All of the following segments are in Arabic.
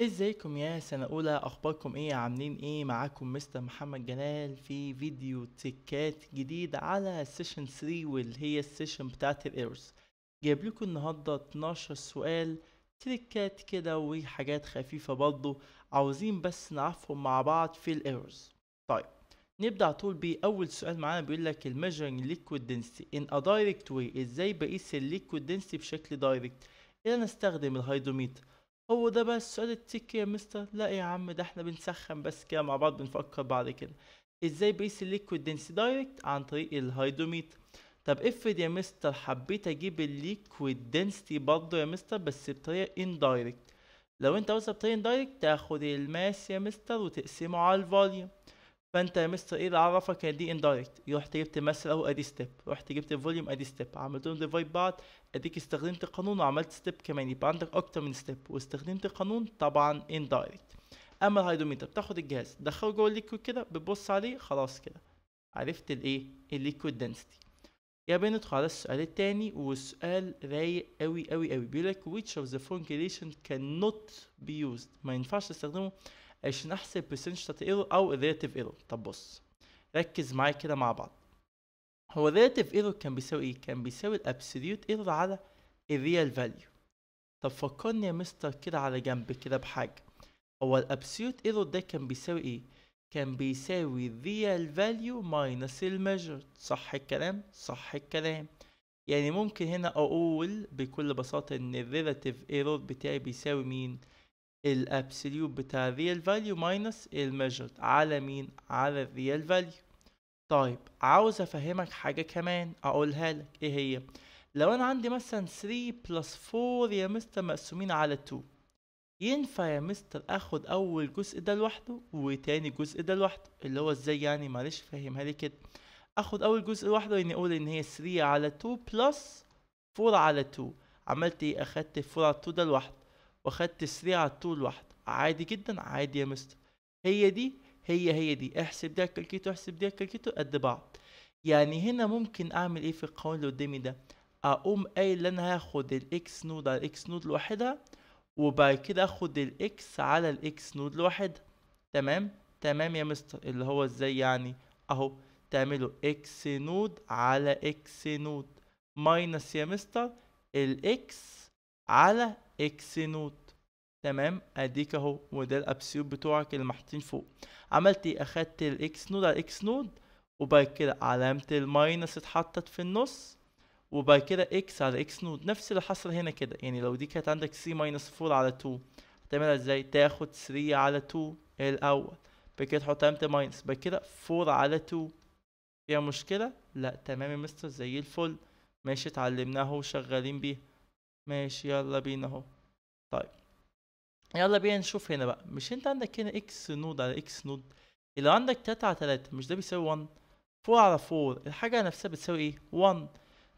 ازيكم يا سنة أولى أخباركم إيه عاملين إيه معاكم مستر محمد جلال في فيديو تكات جديد على سيشن 3 واللي هي السيشن بتاعة الايرورز جايب لكم النهاردة 12 سؤال تريكات كده وحاجات خفيفة برضه عاوزين بس نعرفهم مع بعض في الايرورز طيب نبدأ طول بأول سؤال معانا بيقول لك الميجرنج ليكويد دنسيتي ان ا دايركت واي ازاي بقيس الليكويد دنسيتي بشكل دايركت إيه نستخدم الهيدروميتر هو ده بس سؤال التكي يا مستر لا يا عم ده احنا بنسخن بس كده مع بعض بنفكر بعد كده ازاي بقيس الليكويد دنسي دايركت عن طريق الهيدروميتر طب افرض يا مستر حبيت اجيب الليكويد دنسي برضه يا مستر بس بطريقه اندايركت لو انت عاوزها بطريقه اندايركت تاخد الماس يا مستر وتقسمه على الفوليوم فانت يا مستر ايه اللي عرفك ان دي اندايركت رحت جبت مثلا اهو ادي ستيب رحت جبت الفوليوم ادي ستيب عملتهم ديفايد بعض اديك استخدمت قانون وعملت ستيب كمان يبقى عندك اكتر من ستيب واستخدمت قانون طبعا اندايركت اما الهيدروميتر بتاخد الجهاز تدخله جوه الليكويد كده بتبص عليه خلاص كده عرفت الايه الليكويد دنسيتي يا بندخل على السؤال التاني والسؤال رايق قوي قوي قوي بيقول لك which of the formulation cannot be used ما ينفعش تستخدمه ايش نحسب percentage تات ايرور او relative ايرور طب بص ركز معايا كده مع بعض هو relative ايرور كان بيساوي ايه كان بيساوي الابسوليوت ايرور على الريال فاليو طب فكرني يا مستر كده على جنب كده بحاجه هو الابسوليوت ايرور ده كان بيساوي ايه كان بيساوي الريال فاليو ماينس الميجر صح الكلام صح الكلام يعني ممكن هنا اقول بكل بساطه ان الريلاتيف ايرور بتاعي بيساوي مين الابسوليوت بتاع الريال فاليو ماينس الميجرد على مين على الريال فاليو طيب عاوز افهمك حاجه كمان اقولها لك ايه هي لو انا عندي مثلا 3 بلس 4 يا مستر مقسومين على 2 ينفع يا مستر اخد اول جزء ده لوحده وتاني جزء ده لوحده اللي هو ازاي يعني معلش فهمها لي كده اخد اول جزء لوحده يعني اقول ان هي 3 على 2 بلس 4 على 2 عملت ايه اخدت 4 على 2 ده لوحده واخدت 3 على الطول لوحده عادي جدا عادي يا مستر هي دي هي هي دي احسب ده كالكيتو احسب ده كالكيتو قد بعض يعني هنا ممكن اعمل ايه في القانون اللي قدامي ده اقوم قايل ان انا هاخد الاكس نود على الاكس نود لوحدها وبعد كده اخد الاكس على الاكس نود لوحدها تمام تمام يا مستر اللي هو ازاي يعني اهو تعمله اكس نود على اكس نود ماينس يا مستر الاكس على اكس نوت تمام اديك اهو وده الابسيوت بتوعك اللي محطين فوق عملت ايه اخدت الاكس نود على الاكس نود وبعد كده علامة الماينس اتحطت في النص وبعد كده اكس على اكس نود نفس اللي حصل هنا كده يعني لو دي كانت عندك سي ماينس 4 على 2 هتعملها ازاي تاخد 3 على 2 الاول بعد كده تحط علامة ماينس بعد كده 4 على 2 فيها مشكلة لا تمام يا مستر زي الفل ماشي اتعلمناها وشغالين بيها ماشي يلا بينا اهو طيب يلا بينا نشوف هنا بقى مش انت عندك هنا اكس نود على اكس نود لو عندك 3 على 3 مش ده بيساوي 1 4 على 4 الحاجة نفسها بتساوي ايه 1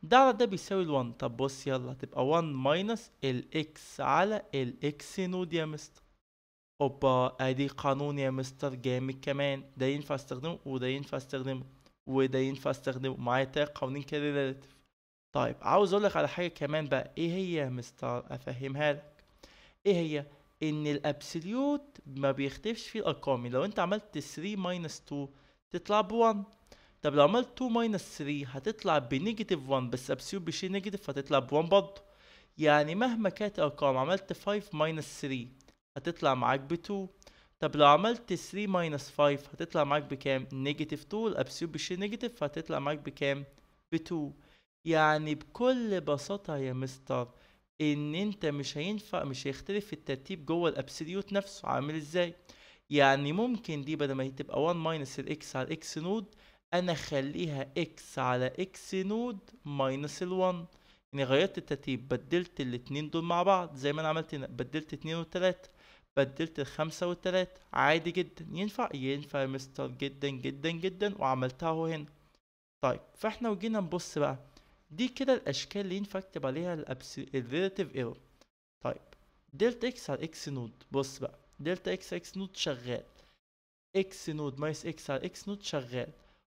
ده على ده بيساوي ال 1 طب بص يلا هتبقى 1 ماينس الاكس على الاكس نود يا مستر اوبا ادي قانون يا مستر جامد كمان ده ينفع استخدمه وده ينفع استخدمه وده ينفع استخدمه معايا تلات قوانين كده طيب عاوز اقول لك على حاجه كمان بقى ايه هي مستر افهمها لك ايه هي ان الابسوليوت ما بيختلفش في الارقام لو انت عملت 3 ماينس 2 تطلع ب 1 طب لو عملت 2 ماينس 3 هتطلع بنيجاتيف 1 بس ابسوليوت بشيء نيجاتيف فتطلع ب 1 برضه يعني مهما كانت الارقام عملت 5 ماينس 3 هتطلع معاك ب 2 طب لو عملت 3 ماينس 5 هتطلع معاك بكام؟ نيجاتيف 2 الابسوليوت بشيء نيجاتيف فهتطلع معاك بكام؟ ب 2 يعني بكل بساطة يا مستر ان انت مش هينفع مش هيختلف في الترتيب جوه الابسليوت نفسه عامل ازاي يعني ممكن دي بدل ما هي تبقى 1 ماينس الاكس على الاكس نود انا اخليها اكس على اكس نود ماينس ال1 يعني غيرت الترتيب بدلت الاتنين دول مع بعض زي ما انا عملت هنا بدلت اتنين وتلاتة بدلت الخمسة والتلاتة عادي جدا ينفع ينفع يا مستر جدا جدا جدا وعملتها اهو هنا طيب فاحنا وجينا نبص بقى دي كده الاشكال اللي ينفع اكتب عليها الريلاتيف ايرور طيب دلتا اكس على اكس نود بص بقى دلتا اكس اكس نود شغال اكس نود ماينس اكس على اكس نود شغال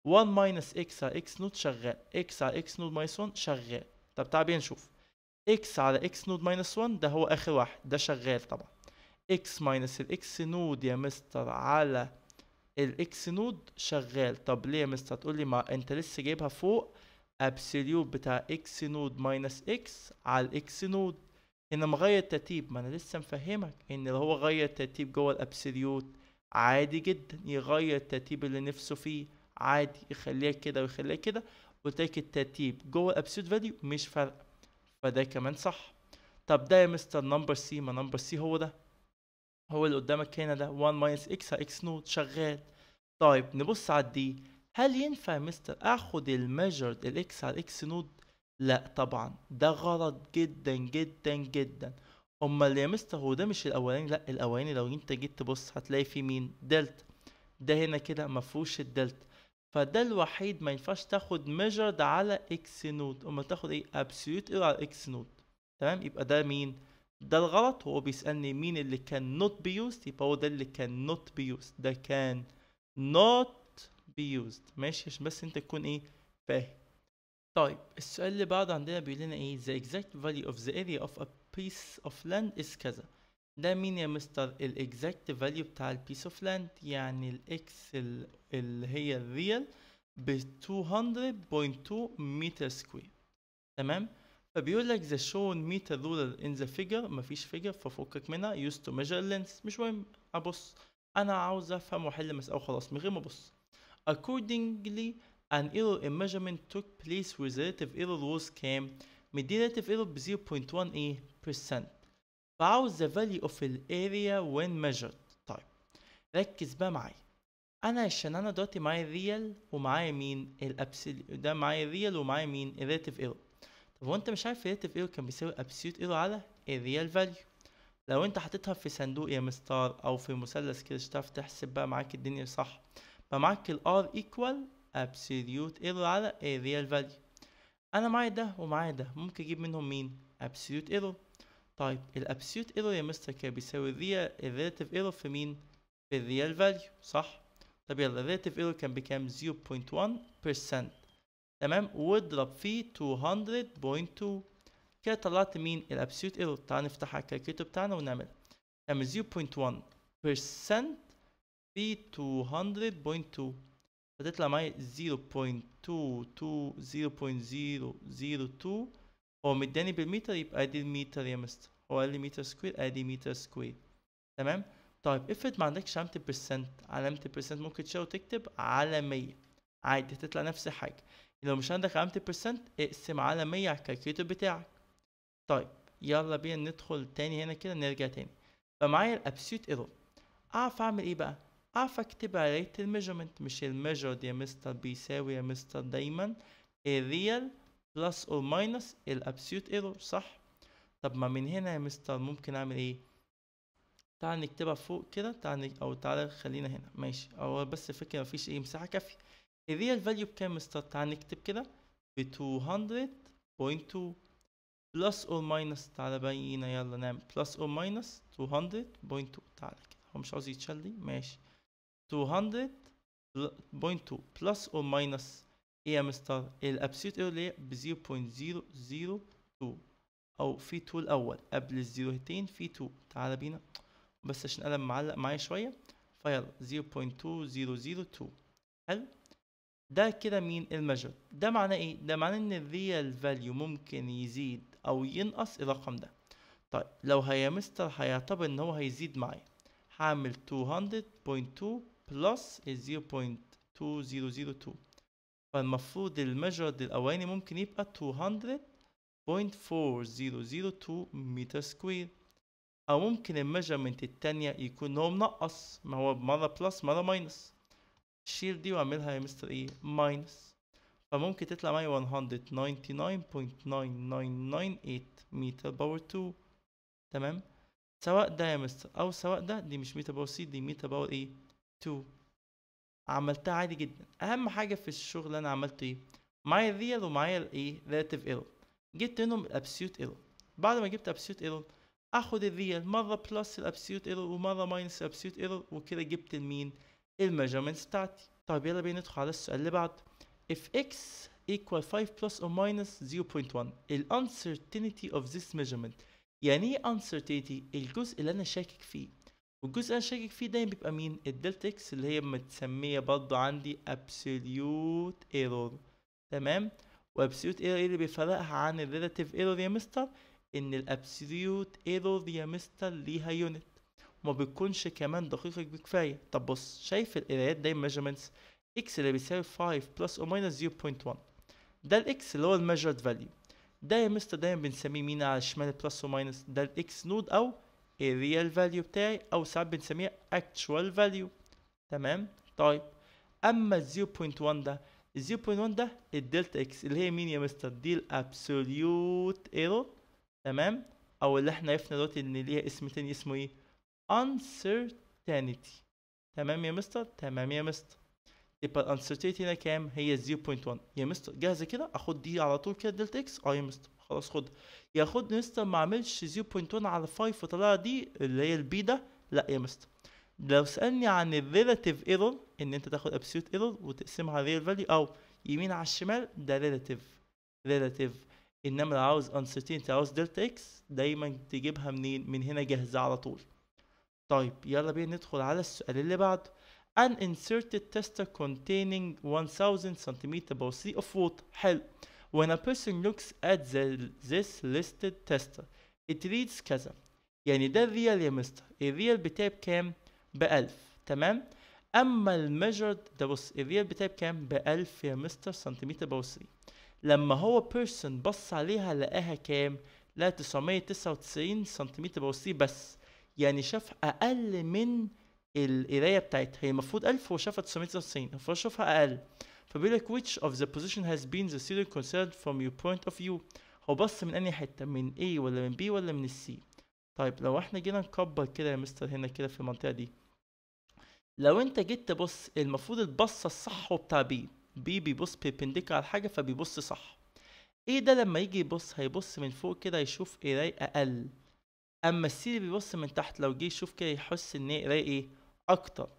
1 ماينس اكس على اكس نود شغال اكس على اكس نود ماينس 1 شغال طب تعال بينا نشوف اكس على اكس نود ماينس 1 ده هو اخر واحد ده شغال طبعا اكس ماينس الاكس نود يا مستر على الاكس نود شغال طب ليه يا مستر تقول لي ما انت لسه جايبها فوق absolute بتاع اكس نود ماينس اكس على الاكس نود هنا مغير ترتيب ما انا لسه مفهمك ان لو هو غير ترتيب جوه الابسوليوت عادي جدا يغير الترتيب اللي نفسه فيه عادي يخليها كده ويخليها كده قلت لك الترتيب جوه الابسوليوت فاليو مش فارقه فده كمان صح طب ده يا مستر نمبر سي ما نمبر سي هو ده هو اللي قدامك هنا ده 1 ماينس اكس على اكس نود شغال طيب نبص على الدي هل ينفع مستر اخد الميجرد الاكس على الاكس نود لا طبعا ده غلط جدا جدا جدا امال يا مستر هو ده مش الاولاني لا الاولاني لو انت جيت تبص هتلاقي فيه مين دلتا ده هنا كده مفهوش الدلتا فده الوحيد ما ينفعش تاخد ميجرد على اكس نود اما تاخد ايه ابسولوت ايرور على اكس نود تمام يبقى ده مين ده الغلط هو بيسالني مين اللي كان نوت بيوست يبقى هو ده اللي كان نوت بيوست ده كان نوت be used ماشي عشان بس انت تكون ايه فاهم طيب السؤال اللي بعده عندنا بيقول لنا ايه the exact value of the area of a piece of land is كذا ده مين يا مستر ال exact value بتاع ال piece of land يعني الاكس اللي هي الريال ب 200.2 متر سكوير تمام فبيقول لك the shown meter ruler in the figure مفيش figure ففكك منها used to measure length مش مهم ابص انا عاوز افهم واحل مسألة وخلاص من غير ما ابص Accordingly, an error in measurement took place with relative error was came مدي relative error ب 0.1% فعاوز the value of the area when measured طيب ركز بقى معايا انا عشان انا دلوقتي معايا الريال ومعايا مين الابسل ده معايا الريال ومعايا مين الريلاتيف ايرور طب هو انت مش عارف الريلاتيف ايرور كان بيساوي ابسوليوت ايرور على الريال فاليو لو انت حطيتها في صندوق يا مستر او في مثلث كده مش هتعرف تحسب بقى معاك الدنيا صح فمعاك R equal absolute error على real value انا معايا ده ومعايا ده ممكن اجيب منهم مين absolute error طيب absolute error يا مستر كده بيساوي relative error في مين في real value صح طب يلا relative error كان بكام 0.1% تمام واضرب فيه 200.2 كده طلعت مين الابسولوت ايرور تعال نفتح على بتاعنا ونعملها كام 0.1% في 200.2 فتطلع معايا 0.22 0.002 هو مداني بالمتر يبقى ادي المتر يا مستر هو قال لي متر سكوير ادي متر سكوير تمام طيب افرض ما عندكش علامة البرسنت علامة البرسنت ممكن تشيلها وتكتب على 100 عادي هتطلع نفس الحاجة لو مش عندك علامة البرسنت اقسم على 100 على الكالكيوتر بتاعك طيب يلا بينا ندخل تاني هنا كده نرجع تاني فمعايا الابسيوت ايرور اعرف اعمل ايه بقى اعرف اكتبها ريت الميجرمنت مش الميجرد يا مستر بيساوي يا مستر دايما الريال بلس اور ماينس الابسيوت ايرور صح طب ما من هنا يا مستر ممكن اعمل ايه تعال نكتبها فوق كده تعال او تعال خلينا هنا ماشي هو بس الفكره مفيش ايه مساحه كافيه الريال إيه فاليو بكام مستر تعال نكتب كده ب 200.2 بلس اور ماينس تعالى بينا يلا نعمل بلس اور ماينس 200.2 تعالى كده هو مش عاوز يتشال دي ماشي 200.2 plus or minus AM star الابسيوت ايرور اللي هي ب 0.002 او في 2 الاول قبل الزيروتين في 2 تعالى بينا بس عشان قلم معلق معايا شويه فيلا 0.2002 حلو ده كده مين الميجر ده معناه ايه ده معناه ان الريال فاليو ممكن يزيد او ينقص الرقم ده طيب لو هي مستر هيعتبر ان هو هيزيد معايا هعمل 200.2 بلس ال 0.2002 فالمفروض المجرد الأولاني ممكن يبقى 200.4002 متر سكوير أو ممكن المجرمنت التانية يكون هو منقص ما هو مرة بلس مرة ماينس شيل دي وأعملها يا مستر إيه ماينس فممكن تطلع معايا 199.9998 متر باور 2 تمام سواء ده يا مستر أو سواء ده دي مش متر باور سي دي متر باور إيه تو عملتها عادي جدا اهم حاجه في الشغل اللي انا عملته ايه معايا real ومعايا الايه relative ال جبت منهم الابسيوت ال بعد ما جبت ابسيوت ال اخد الريال مره بلس الابسيوت ال ومره ماينس الابسيوت ال وكده جبت المين الميجرمنتس بتاعتي طيب يلا بينا ندخل على السؤال اللي بعد if x equal 5 plus or minus 0.1 ال uncertainty of this measurement يعني ايه uncertainty الجزء اللي انا شاكك فيه والجزء اللي انا شاكك فيه دايما بيبقى مين الدلتا اكس اللي هي متسميه برضه عندي ابسوليوت ايرور تمام وابسوليوت ايرور ايه اللي بيفرقها عن الريلاتيف ايرور يا مستر ان الابسوليوت ايرور يا مستر ليها يونت وما بتكونش كمان دقيقه بكفايه طب بص شايف القرايات دايما ميجرمنتس اكس اللي بيساوي 5 بلس او ماينس 0.1 ده الاكس اللي هو الميجرد فاليو ده يا مستر دايما بنسميه مين على الشمال بلس او ماينس ده الاكس نود او الريال فاليو بتاعي او ساعات بنسميها actual value تمام طيب اما ال 0.1 ده ال 0.1 ده الدلتا اكس اللي هي مين يا مستر دي الابسوليوت ايرور تمام او اللي احنا عرفنا دلوقتي ان ليها اسم تاني اسمه ايه uncertainty تمام يا مستر تمام يا مستر يبقى uncertainty هنا كام هي 0.1 يا مستر جاهزه كده اخد دي على طول كده دلتا اكس اه يا مستر خلاص خد ياخدني يا مستر ما عملش 0.1 على 5 وطلع دي اللي هي البي ده لا يا مستر لو سالني عن الريلاتيف ايرور ان انت تاخد ابسولوت ايرور وتقسمها ريل فاليو او يمين على الشمال ده ريلاتيف ريلاتيف انما لو عاوز انسرتينتي عاوز دلتا اكس دايما تجيبها منين من هنا جاهزه على طول طيب يلا بينا ندخل على السؤال اللي بعده an inserted tester containing 1000 cm per 3 of water حلو When a person looks at the, this listed tester, it reads كذا يعني ده الريال يا مستر الريال بتاعي بكام؟ بألف تمام؟ أما الميجرد ده بص الريال بتاعي بكام؟ بألف يا مستر سنتيمتر بوصري لما هو بيرسون بص عليها لقاها كام؟ لا 999 سنتيمتر بوصري بس يعني شاف أقل من القراية بتاعتها هي المفروض 1000 هو شافها 999 فشافها أقل فبيقول لك which of the position has been the student concerned from your point of view هو بص من انهي حته من A ولا من B ولا من السي طيب لو احنا جينا نكبر كده يا مستر هنا كده في المنطقه دي لو انت جيت تبص المفروض البصه الصح هو بتاع B بيبص بيبنديكا على حاجه فبيبص صح ايه ده لما يجي يبص هيبص من فوق كده يشوف قراية اقل اما السي اللي بيبص من تحت لو جه يشوف كده يحس ان قراية ايه اكتر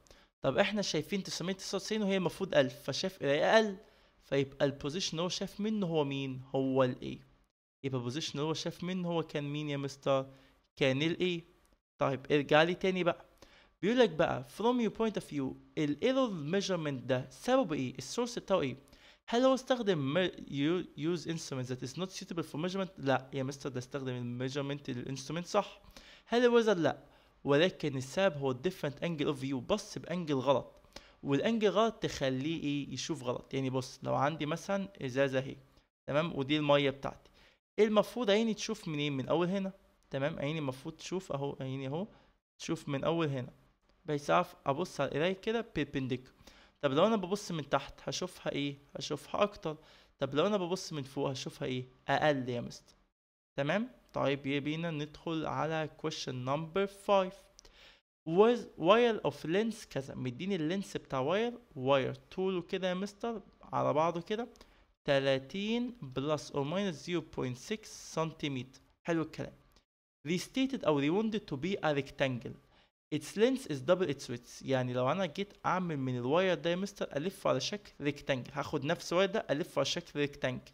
طب احنا شايفين 999 وهي المفروض 1000 فشاف قرايه اقل فيبقى البوزيشن هو شاف منه هو مين هو الاي يبقى البوزيشن هو شاف منه هو كان مين يا مستر كان الاي طيب ارجع لي تاني بقى بيقول لك بقى from your point of view الايرور ميجرمنت ده سببه ايه السورس بتاعه ايه هل هو استخدم use instruments that is not suitable for measurement لا يا مستر ده استخدم الميجرمنت instrument صح هل الوزر لا ولكن السبب هو الديفرنت انجل اوف فيو بص بانجل غلط والانجل غلط تخليه ايه يشوف غلط يعني بص لو عندي مثلا ازازه اهي تمام ودي الميه بتاعتي ايه المفروض عيني تشوف منين من اول هنا تمام عيني المفروض تشوف اهو عيني اهو تشوف من اول هنا بحيث اعرف ابص على القرايه كده بيربنديك طب لو انا ببص من تحت هشوفها ايه هشوفها اكتر طب لو انا ببص من فوق هشوفها ايه اقل يا مستر تمام طيب يبينا ندخل على question number five with wire of lens كذا مديني اللينس بتاع wire wire طوله كده يا مستر على بعضه كده 30 بلس or minus 0.6 سنتيمتر حلو الكلام restated او wanted to be a rectangle its length is double its width يعني لو انا جيت اعمل من الواير ده يا مستر الفه على شكل ريكتانجل هاخد نفس الواير ده الفه على شكل ريكتانجل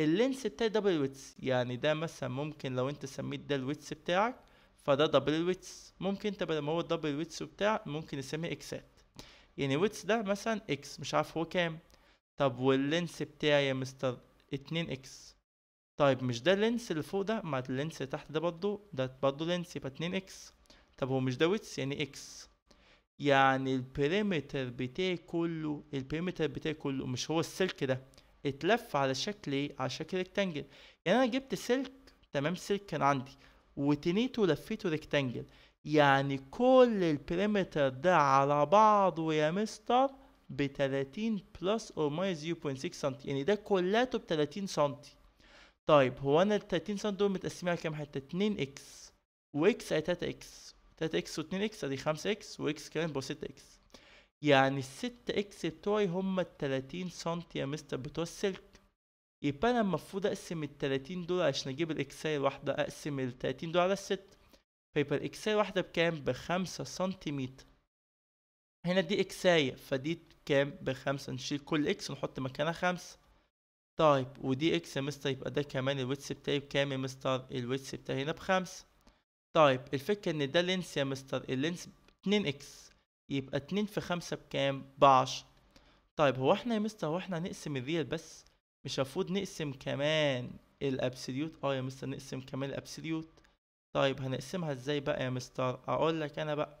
اللينس بتاعي دبل ويتس يعني ده مثلا ممكن لو انت سميت ده الويتس بتاعك فده دبل الويتس ممكن انت بدل ما هو دبل ويتس وبتاع ممكن نسميه اكسات يعني ويتس ده مثلا اكس مش عارف هو كام طب واللينس بتاعي يا مستر اتنين اكس طيب مش ده اللينس اللي فوق ده مع اللينس اللي تحت ده برضه ده برضه لينس يبقى اتنين اكس طب هو مش ده ويتس يعني اكس يعني البريمتر بتاعي كله البريمتر بتاعي كله مش هو السلك ده اتلف على شكل ايه على شكل ريكتانجل يعني انا جبت سلك تمام سلك كان عندي وتنيته لفيته ريكتانجل يعني كل البريمتر ده على بعضه يا مستر ب 30 بلس او ماينس 0.6 سم يعني ده كلاته ب 30 سم طيب هو انا ال 30 سم دول متقسمين على كام حته 2 اكس واكس هي 3 اكس 3 اكس و2 اكس ادي 5 اكس واكس كمان ب 6 اكس يعني الست اكس بتوعي هما التلاتين سنتي يا مستر بتوع السلك يبقى انا المفروض اقسم التلاتين دول عشان اجيب الاكسايه الواحده اقسم التلاتين دول على الست فيبقى الاكسايه الواحده بكام بخمسة سنتيمتر هنا دي اكسايه فدي كام بخمسة نشيل كل اكس ونحط مكانها خمسة طيب ودي اكس يا مستر يبقى ده كمان الويتس بتاعي بكام يا مستر الويتس بتاعي هنا بخمسة طيب الفكرة ان ده لينس يا مستر اللينس اتنين اكس يبقى اتنين في خمسة بكام بعشر طيب هو احنا يا مستر هو احنا هنقسم الريال بس مش المفروض نقسم كمان الابسوليوت اه يا مستر نقسم كمان الابسوليوت طيب هنقسمها ازاي بقى يا مستر اقول لك انا بقى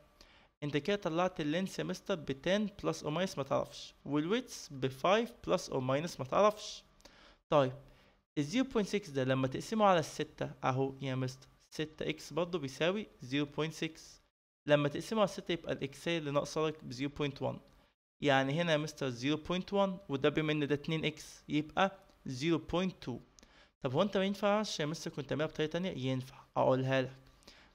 انت كده طلعت اللينس يا مستر ب 10 بلس او ماينس ما تعرفش والويتس ب 5 بلس او ماينس ما تعرفش طيب ال 0.6 ده لما تقسمه على الستة اهو يا مستر 6 اكس برضه بيساوي 0.6 لما تقسمه على 6 يبقى الاكس اللي ناقصه لك ب 0.1 يعني هنا يا مستر 0.1 وده بما ان ده 2 اكس يبقى 0.2 طب هو انت ما ينفعش يا مستر كنت تعملها بطريقه ثانيه ينفع اقولها لك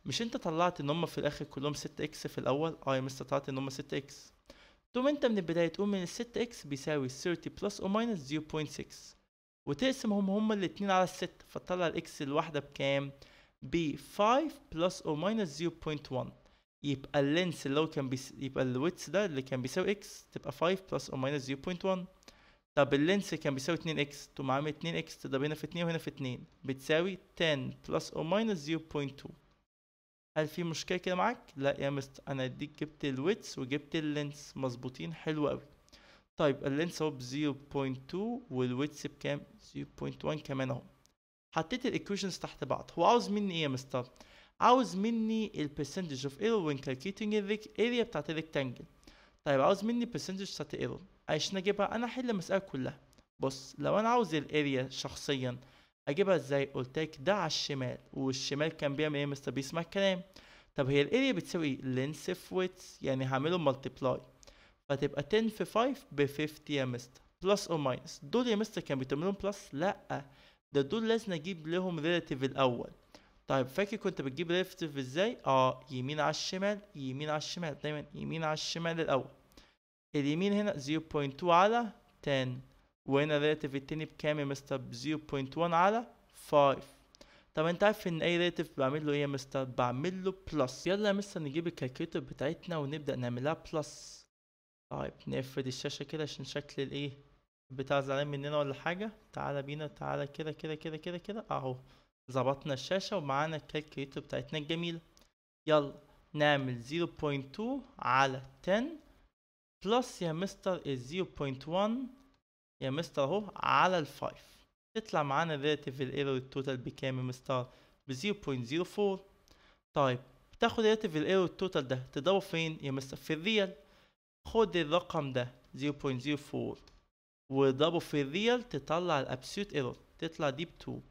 مش انت طلعت ان هم في الاخر كلهم 6 اكس في الاول اه يا مستر طلعت ان هم 6 اكس تقوم انت من البدايه تقوم من ال 6 اكس بيساوي 30 بلس او ماينس 0.6 وتقسم هم هم الاثنين على الستة فتطلع الاكس الواحدة بكام؟ ب 5 بلس او ماينس 0.1 يبقى اللينس اللي هو كان بيس... يبقى الويتس ده اللي كان بيساوي اكس تبقى 5 بلس او ماينس 0.1 طب اللينس كان بيساوي 2 اكس تقوم عامل 2 اكس تضرب هنا في 2 وهنا في 2 بتساوي 10 بلس او ماينس 0.2 هل في مشكله كده معاك لا يا مستر انا اديك جبت الويتس وجبت اللينس مظبوطين حلو قوي طيب اللينس اهو ب 0.2 والويتس بكام 0.1 كمان اهو حطيت الايكويشنز تحت بعض هو عاوز مني ايه يا مستر عاوز مني البرسنتج اوف ايرور وين كالكيتنج area بتاعت الريكتانجل طيب عاوز مني البرسنتج بتاعت error عشان اجيبها انا احل المساله كلها بص لو انا عاوز الاريا شخصيا اجيبها ازاي قلت لك ده على الشمال والشمال كان بيعمل ايه مستر بيسمع الكلام طب هي الاريا بتساوي ايه لينث في ويدث يعني هعمله ملتبلاي فتبقى 10 في 5 ب 50 يا مستر بلس او ماينس دول يا مستر كان بيتعملهم بلس لا ده دول لازم اجيب لهم ريلاتيف الاول طيب فاكر كنت بتجيب الريفتيف ازاي اه يمين على الشمال يمين على الشمال دايما يمين على الشمال الاول اليمين هنا 0.2 على 10 وهنا الريلاتيف التاني بكام يا مستر 0.1 على 5 طب انت عارف ان اي ريلاتيف بعمل له ايه يا مستر بعمل له بلس يلا يا مستر نجيب الكالكوليتر بتاعتنا ونبدا نعملها بلس طيب نقفل الشاشه كده عشان شكل الايه بتاع زعلان مننا ولا حاجه تعالى بينا تعالى كده كده كده كده كده اهو ظبطنا الشاشة ومعانا الكالكوليتور بتاعتنا الجميلة يلا نعمل 0.2 على 10 بلس يا مستر ال 0.1 يا مستر اهو على ال 5 تطلع معانا الريلاتيف الايرور التوتال بكام يا مستر ب 0.04 طيب تاخد الريلاتيف الايرور التوتال ده تضربه فين يا مستر في الريال خد الرقم ده 0.04 وضربه في الريال تطلع الابسوت ايرور تطلع دي ب 2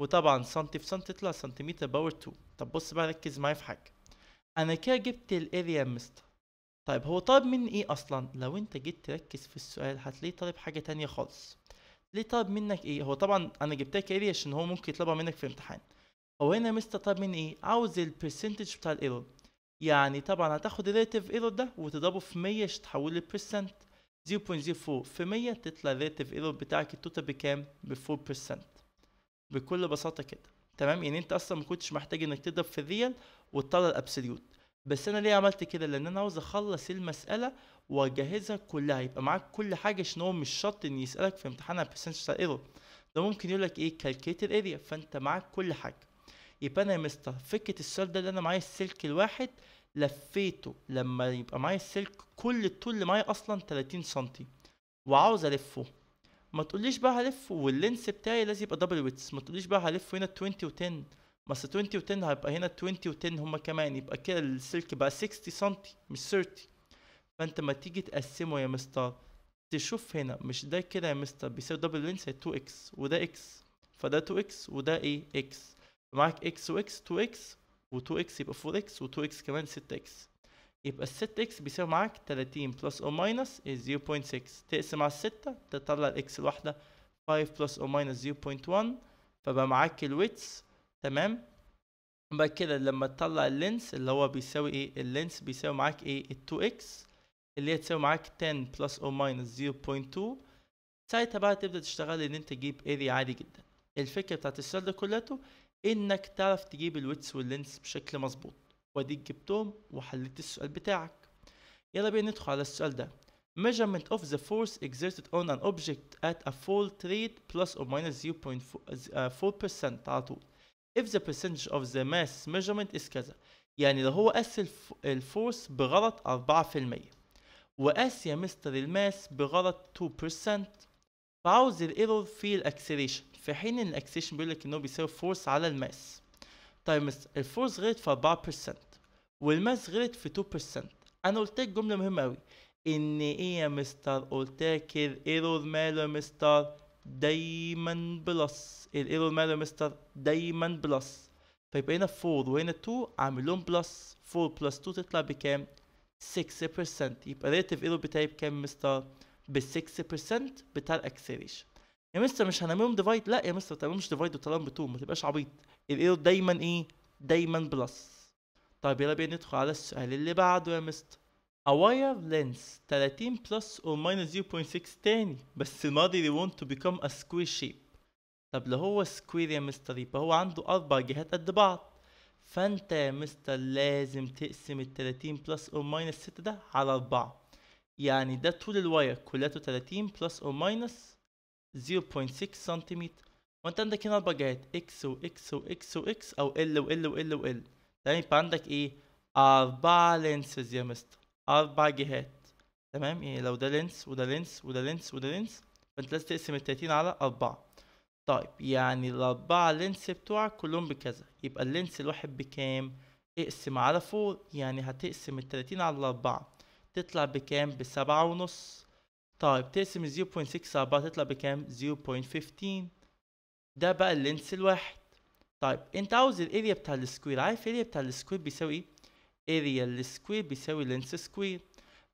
وطبعا سنتي في سنتي طلع سنتيمتر باور 2 طب بص بقى ركز معايا في حاجه انا كده جبت الاريا مستر طيب هو طالب مني ايه اصلا لو انت جيت تركز في السؤال هتلاقيه طالب حاجه تانية خالص ليه طالب منك ايه هو طبعا انا جبتها كاري عشان هو ممكن يطلبها منك في امتحان هو هنا مستر طالب مني ايه عاوز البرسنتج بتاع الايرور يعني طبعا هتاخد الريليتيف ايرور ده وتضربه في 100 عشان تحول لبرسنت 0.04 في 100 تطلع الريليتيف ايرور بتاعك التوتال بكام ب 4% بكل بساطه كده تمام يعني انت اصلا ما كنتش محتاج انك تضرب في الريال وتطلع الابسوليوت بس انا ليه عملت كده لان انا عاوز اخلص المساله واجهزها كلها يبقى معاك كل حاجه عشان هو مش شرط ان يسالك في امتحان على percentage ايرور ده ممكن يقول لك ايه كالكيتر اريا فانت معاك كل حاجه يبقى انا يا مستر فكره السؤال ده اللي انا معايا السلك الواحد لفيته لما يبقى معايا السلك كل الطول اللي معايا اصلا 30 سم وعاوز الفه ما تقوليش بقى هلف واللينس بتاعي لازم يبقى دبل ويتس ما تقوليش بقى هلف هنا 20 و10 ما اصل 20 و10 هيبقى هنا 20 و10 هما كمان يبقى كده السلك بقى 60 سم مش 30 فانت ما تيجي تقسمه يا مستر تشوف هنا مش ده كده يا مستر بيساوي دبل لينس هي 2 اكس وده اكس فده 2 اكس وده ايه اكس معاك اكس واكس 2 اكس و2 اكس يبقى 4 اكس و2 اكس كمان 6 اكس يبقى ال 6 اكس بيساوي معاك 30 بلس او ماينس 0.6 تقسم على 6 تطلع الاكس الواحده 5 بلس او ماينس 0.1 فبقى معاك الويتس تمام بعد كده لما تطلع اللينس اللي هو بيساوي ايه اللينس بيساوي معاك ايه ال 2 اكس اللي هي تساوي معاك 10 بلس او ماينس 0.2 ساعتها بقى تبدا تشتغل ان انت تجيب اري عادي جدا الفكره بتاعت السؤال ده كلته انك تعرف تجيب الويتس واللينس بشكل مظبوط واديك جبتهم وحليت السؤال بتاعك يلا بينا ندخل على السؤال ده measurement of the force exerted on an object at a fault rate plus or minus 0.4% uh, على طول if the percentage of the mass measurement is كذا يعني لو هو قاس الفورس بغلط 4% وقاس يا مستر الماس بغلط 2% فعاوز الايرور في الاكسليشن في حين ان الاكسليشن بيقول لك ان هو بيساوي فورس على الماس طيب الفور صغرت في 4% والما صغرت في 2% انا قلت لك جمله مهمه قوي ان ايه يا مستر قلت لك الايرور ماله يا مستر دايما بلس الايرور ماله يا مستر دايما بلس فيبقى هنا 4 وهنا 2 عامل لهم بلس 4 بلس 2 تطلع بكام 6% يبقى ريتيف ايرور بتاعي بكام مستر ب 6% بتاع الاكسلريشن يا مستر مش هنعملهم ديفايد لا يا مستر ما تعملهمش ديفايد وطالما ب 2 ما تبقاش عبيط الايرور دايما ايه دايما بلس طيب يلا بينا ندخل على السؤال اللي بعده يا مستر A wire length 30 plus or minus 0.6 تاني بس المرة دي they want to become a square shape طب لو هو square يا مستر يبقى هو عنده أربع جهات قد بعض فأنت يا مستر لازم تقسم ال 30 plus or minus 6 ده على أربعة يعني ده طول الواير كلته 30 plus or minus 0.6 سنتيمتر وانت عندك هنا باجات اكس واكس واكس واكس او ال وال وال وال تمام يبقى عندك ايه اربع لينسز يا مستر اربع جهات تمام يعني لو ده لينس وده لينس وده لينس وده لينس فانت لازم تقسم ال 30 على أربعة طيب يعني الأربعة لينس بتوعك كلهم بكذا يبقى اللينس الواحد بكام؟ اقسم على 4 يعني هتقسم ال 30 على أربعة تطلع بكام؟ بسبعة ونص طيب تقسم 0.6 على 4 تطلع بكام؟ 0.15 ده بقى اللينس الواحد طيب انت عاوز الاريا بتاع السكوير عارف الاريا بتاع السكوير بيساوي ايه اريا السكوير بيساوي لينس سكوير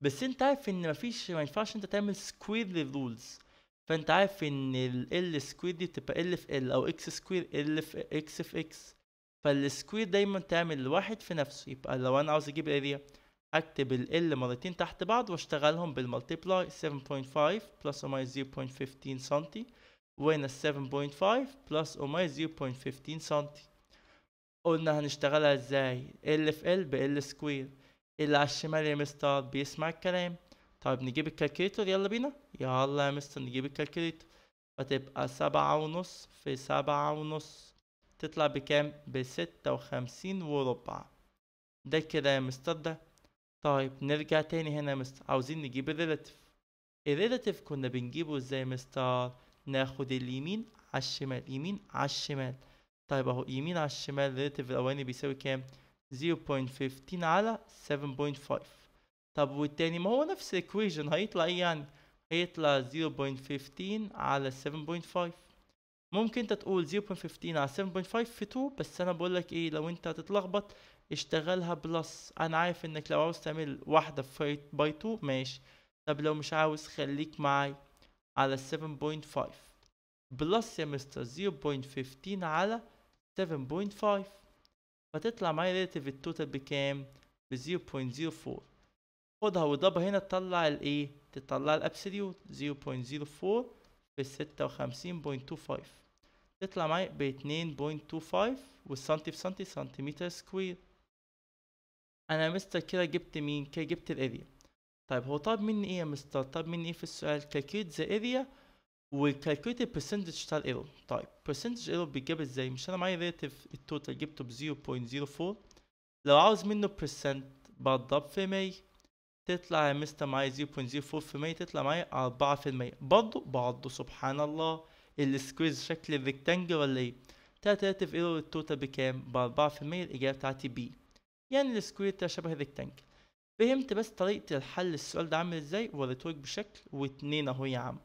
بس انت عارف ان مفيش ما ينفعش انت تعمل سكوير للرولز فانت عارف ان ال سكوير دي بتبقى ال في ال او اكس سكوير ال في اكس في اكس فالسكوير دايما تعمل واحد في نفسه يبقى لو انا عاوز اجيب اريا اكتب ال مرتين تحت بعض واشتغلهم بالمالتيبلاي 7.5 بلس او ماينس 0.15 سنتي وين 7.5 بلس او ماينس 0.15 سنتي قلنا هنشتغلها ازاي ال في ال بال سكوير اللي على الشمال يا مستر بيسمع الكلام طيب نجيب الكالكوليتر يلا بينا يلا يا مستر نجيب الكالكوليتر فتبقى سبعة ونص في سبعة ونص تطلع بكام بستة وخمسين وربع ده كده يا مستر ده طيب نرجع تاني هنا يا مستر عاوزين نجيب الريلاتيف الريلاتيف كنا بنجيبه ازاي يا مستر ناخد اليمين على الشمال يمين على الشمال طيب اهو يمين على الشمال ريليتيف الاولاني بيساوي كام 0.15 على 7.5 طب والتاني ما هو نفس الايكويشن هيطلع ايه يعني هيطلع 0.15 على 7.5 ممكن انت تقول 0.15 على 7.5 في 2 بس انا بقول لك ايه لو انت هتتلخبط اشتغلها بلس انا عارف انك لو عاوز تعمل واحده في باي 2 ماشي طب لو مش عاوز خليك معايا على 7.5 بلس يا مستر 0.15 على 7.5 فتطلع معايا ريلاتيف التوتال بكام ب 0.04 خدها وضربها هنا تطلع الايه تطلع الابسوليوت 0.04 في 56.25 تطلع معايا ب 2.25 والسنتي في سنتي سنتيمتر سكوير انا مستر كده جبت مين كده جبت الاريا طيب هو طلب مني ايه يا مستر طلب مني ايه في السؤال calculate ذا اريا وكالكوليت البرسنتج بتاع الايرو طيب برسنتج ايرور بيتجاب ازاي مش انا معايا ريلاتيف التوتال جبته ب 0.04 لو عاوز منه برسنت بضرب في 100 تطلع يا مستر معايا 0.04 في 100 تطلع معايا 4% برضه برضه سبحان الله السكويز شكل الريكتانجل ولا ايه تلات ريلاتيف ايرور التوتال بكام ب 4% الاجابه بتاعتي بي يعني السكويز ده شبه الريكتانجل فهمت بس طريقه الحل السؤال ده عامل ازاي وريتهولك بشكل واتنين اهو يا عم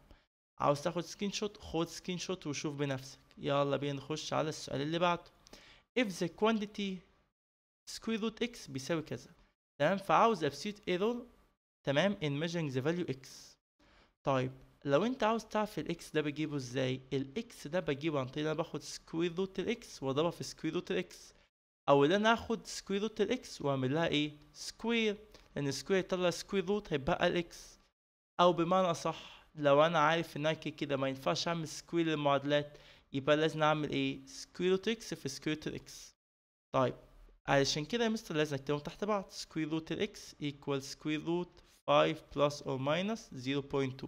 عاوز تاخد سكرين شوت خد سكرين شوت وشوف بنفسك يلا بينا نخش على السؤال اللي بعده if the quantity square root x بيساوي كذا تمام فعاوز absolute error تمام in measuring the value x طيب لو انت عاوز تعرف الاكس ده بجيبه ازاي الاكس ده بجيبه عن طريق انا باخد سكوير روت الاكس واضربها في سكوير روت الاكس او ان انا اخد سكوير روت الاكس واعمل لها ايه سكوير ان سكوير يطلع سكوير روت هيبقى الاكس او بمعنى اصح لو انا عارف ان انا كده ما ينفعش اعمل سكوير للمعادلات يبقى لازم اعمل ايه سكوير روت اكس في سكوير روت اكس طيب علشان كده يا مستر لازم اكتبهم تحت بعض سكوير روت الاكس ايكوال سكوير روت 5 بلس او ماينس 0.2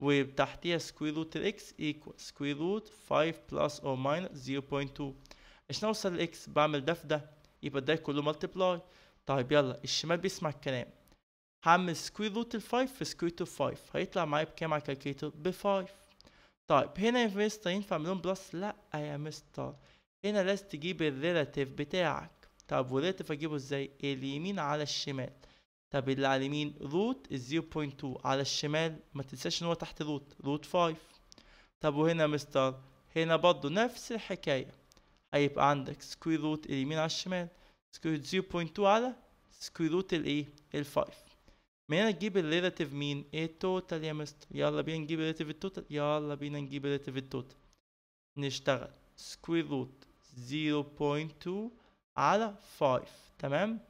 وتحتيها سكوير روت الاكس ايكوال سكوير روت 5 بلس او ماينس 0.2 عشان اوصل لاكس بعمل ده في ده يبقى ده كله ملتبلاي طيب يلا الشمال بيسمع الكلام هعمل سكوير روت الفايف في سكوير روت الفايف هيطلع معايا بكام على الكالكليتر بفايف طيب هنا يا مستر ينفع مليون بلس لا يا مستر هنا لازم تجيب الريلاتيف بتاعك طب والريلاتيف اجيبه ازاي اليمين على الشمال طب اللي على اليمين روت 0.2 على الشمال ما تنساش ان هو تحت روت روت 5 طب وهنا يا مستر هنا برضه نفس الحكايه هيبقى عندك سكوير روت اليمين على الشمال سكوير 0.2 على سكوير روت الايه الفايف من هنا تجيب الريلاتيف مين التوتال يا مستر يلا بينا نجيب الريلاتيف التوتال يلا بينا نجيب الريلاتيف التوتال نشتغل سكوير روت 0.2 على 5 تمام